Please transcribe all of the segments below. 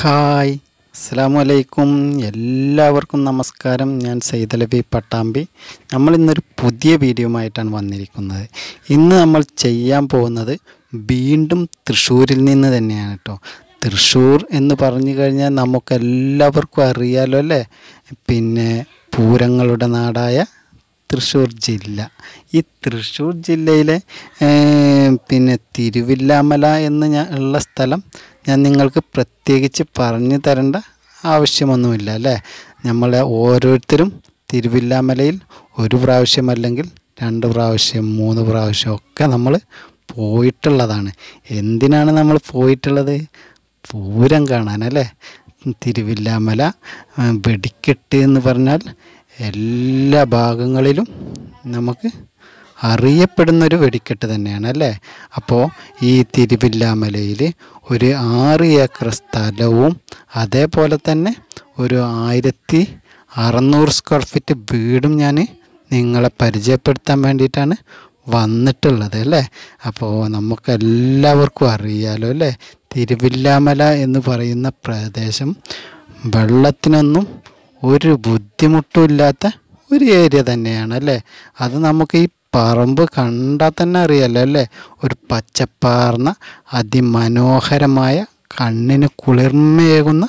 hi അസ്സാം വലൈക്കും എല്ലാവർക്കും നമസ്കാരം ഞാൻ സൈതലബി പട്ടാമ്പി നമ്മൾ ഇന്നൊരു പുതിയ വീഡിയോയുമായിട്ടാണ് വന്നിരിക്കുന്നത് ഇന്ന് നമ്മൾ ചെയ്യാൻ പോകുന്നത് വീണ്ടും തൃശ്ശൂരിൽ നിന്ന് തന്നെയാണ് കേട്ടോ തൃശ്ശൂർ എന്ന് പറഞ്ഞു കഴിഞ്ഞാൽ നമുക്കെല്ലാവർക്കും അറിയാലോ അല്ലേ പിന്നെ പൂരങ്ങളുടെ നാടായ തൃശ്ശൂർ ജില്ല ഈ തൃശ്ശൂർ ജില്ലയിലെ പിന്നെ തിരുവില്ലാമല എന്ന് ഞാൻ ഉള്ള സ്ഥലം ഞാൻ നിങ്ങൾക്ക് പ്രത്യേകിച്ച് പറഞ്ഞു തരേണ്ട ആവശ്യമൊന്നുമില്ല അല്ലേ നമ്മളെ ഓരോരുത്തരും തിരുവില്ലാമലയിൽ ഒരു പ്രാവശ്യം അല്ലെങ്കിൽ രണ്ട് പ്രാവശ്യം മൂന്ന് പ്രാവശ്യം ഒക്കെ നമ്മൾ പോയിട്ടുള്ളതാണ് എന്തിനാണ് നമ്മൾ പോയിട്ടുള്ളത് പൂരം കാണാനല്ലേ തിരുവില്ലാമല വെടിക്കെട്ട് എന്ന് പറഞ്ഞാൽ എല്ലാ ഭാഗങ്ങളിലും നമുക്ക് അറിയപ്പെടുന്നൊരു വെടിക്കെട്ട് തന്നെയാണ് അല്ലേ അപ്പോൾ ഈ തിരുവില്ലാമലയിൽ ഒരു ആറ് ഏക്കർ സ്ഥലവും അതേപോലെ തന്നെ ഒരു ആയിരത്തി അറുന്നൂറ് സ്ക്വയർ ഫീറ്റ് വീടും ഞാൻ നിങ്ങളെ പരിചയപ്പെടുത്താൻ വേണ്ടിയിട്ടാണ് വന്നിട്ടുള്ളത് അല്ലേ അപ്പോൾ നമുക്കെല്ലാവർക്കും അറിയാലോ അല്ലേ തിരുവില്ലാമല എന്ന് പറയുന്ന പ്രദേശം വെള്ളത്തിനൊന്നും ഒരു ഇല്ലാത്ത ഒരു ഏരിയ തന്നെയാണ് അല്ലേ അത് നമുക്ക് ഈ പറമ്പ് കണ്ടാൽ തന്നെ അറിയാലോ അല്ലേ ഒരു പച്ചപ്പാർന്ന അതിമനോഹരമായ കണ്ണിന് കുളിർമയേകുന്ന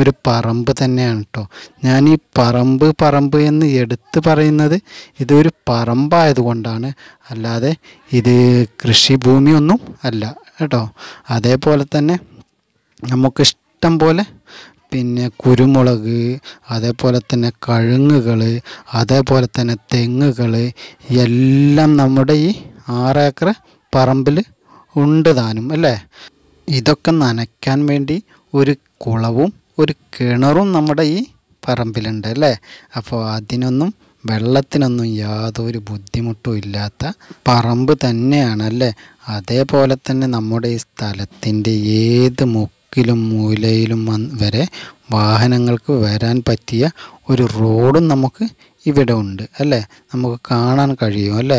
ഒരു പറമ്പ് തന്നെയാണ് കേട്ടോ ഞാൻ ഈ പറമ്പ് പറമ്പ് എന്ന് എടുത്തു പറയുന്നത് ഇതൊരു പറമ്പായതുകൊണ്ടാണ് അല്ലാതെ ഇത് കൃഷിഭൂമിയൊന്നും അല്ല കേട്ടോ അതേപോലെ തന്നെ നമുക്കിഷ്ടം പോലെ പിന്നെ കുരുമുളക് അതേപോലെ തന്നെ കഴുങ്ങുകൾ അതേപോലെ തന്നെ തെങ്ങുകൾ എല്ലാം നമ്മുടെ ഈ ഏക്കർ പറമ്പിൽ ഉണ്ട് താനും അല്ലേ ഇതൊക്കെ നനയ്ക്കാൻ വേണ്ടി ഒരു കുളവും ഒരു കിണറും നമ്മുടെ ഈ പറമ്പിലുണ്ട് അല്ലേ അപ്പോൾ അതിനൊന്നും വെള്ളത്തിനൊന്നും യാതൊരു ബുദ്ധിമുട്ടും ഇല്ലാത്ത പറമ്പ് തന്നെയാണ് അല്ലേ അതേപോലെ തന്നെ നമ്മുടെ ഈ സ്ഥലത്തിൻ്റെ ഏത് മുക്ക മുക്കിലും മൂലയിലും വരെ വാഹനങ്ങൾക്ക് വരാൻ പറ്റിയ ഒരു റോഡും നമുക്ക് ഇവിടെ ഉണ്ട് അല്ലേ നമുക്ക് കാണാൻ കഴിയും അല്ലേ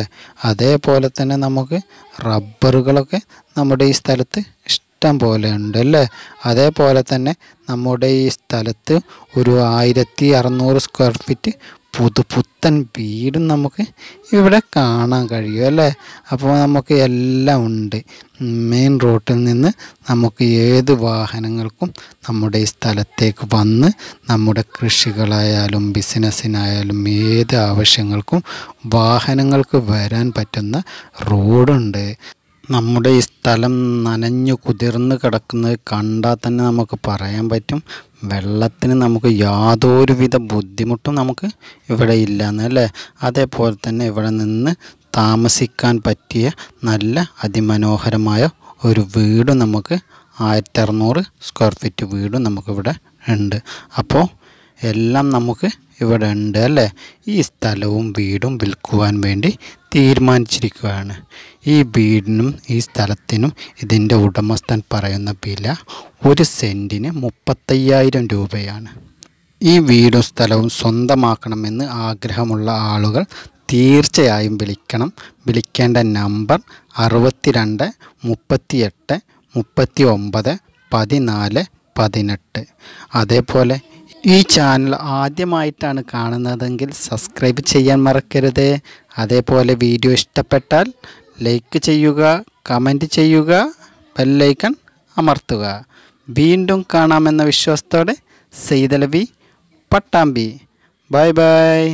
അതേപോലെ തന്നെ നമുക്ക് റബ്ബറുകളൊക്കെ നമ്മുടെ ഈ സ്ഥലത്ത് ഇഷ്ടം പോലെ ഉണ്ട് അല്ലേ അതേപോലെ തന്നെ നമ്മുടെ ഈ സ്ഥലത്ത് ഒരു ആയിരത്തി അറുന്നൂറ് സ്ക്വയർ ഫീറ്റ് പുതു പുത്തൻ വീടും നമുക്ക് ഇവിടെ കാണാൻ കഴിയും അല്ലേ അപ്പോൾ നമുക്ക് എല്ലാം ഉണ്ട് മെയിൻ റോട്ടിൽ നിന്ന് നമുക്ക് ഏത് വാഹനങ്ങൾക്കും നമ്മുടെ ഈ സ്ഥലത്തേക്ക് വന്ന് നമ്മുടെ കൃഷികളായാലും ബിസിനസ്സിനായാലും ഏത് ആവശ്യങ്ങൾക്കും വാഹനങ്ങൾക്ക് വരാൻ പറ്റുന്ന റോഡുണ്ട് നമ്മുടെ ഈ സ്ഥലം നനഞ്ഞു കുതിർന്ന് കിടക്കുന്നത് കണ്ടാൽ തന്നെ നമുക്ക് പറയാൻ പറ്റും വെള്ളത്തിന് നമുക്ക് യാതൊരുവിധ ബുദ്ധിമുട്ടും നമുക്ക് ഇവിടെ ഇല്ല എന്നല്ലേ അതേപോലെ തന്നെ ഇവിടെ നിന്ന് താമസിക്കാൻ പറ്റിയ നല്ല അതിമനോഹരമായ ഒരു വീട് നമുക്ക് ആയിരത്തി അറുന്നൂറ് സ്ക്വയർ ഫീറ്റ് വീട് നമുക്കിവിടെ ഉണ്ട് അപ്പോൾ എല്ലാം നമുക്ക് ഇവിടെ ഉണ്ട് അല്ലേ ഈ സ്ഥലവും വീടും വിൽക്കുവാൻ വേണ്ടി തീരുമാനിച്ചിരിക്കുകയാണ് ഈ വീടിനും ഈ സ്ഥലത്തിനും ഇതിൻ്റെ ഉടമസ്ഥൻ പറയുന്ന വില ഒരു സെൻറ്റിന് മുപ്പത്തയ്യായിരം രൂപയാണ് ഈ വീടും സ്ഥലവും സ്വന്തമാക്കണമെന്ന് ആഗ്രഹമുള്ള ആളുകൾ തീർച്ചയായും വിളിക്കണം വിളിക്കേണ്ട നമ്പർ അറുപത്തിരണ്ട് എട്ട് മുപ്പത്തി ഒമ്പത് പതിനാല് പതിനെട്ട് അതേപോലെ ഈ ചാനൽ ആദ്യമായിട്ടാണ് കാണുന്നതെങ്കിൽ സബ്സ്ക്രൈബ് ചെയ്യാൻ മറക്കരുത് അതേപോലെ വീഡിയോ ഇഷ്ടപ്പെട്ടാൽ ലൈക്ക് ചെയ്യുക കമൻറ്റ് ചെയ്യുക ബെല്ലൈക്കൺ അമർത്തുക വീണ്ടും കാണാമെന്ന വിശ്വാസത്തോടെ സെയ്തലവി പട്ടാമ്പി ബൈ ബൈ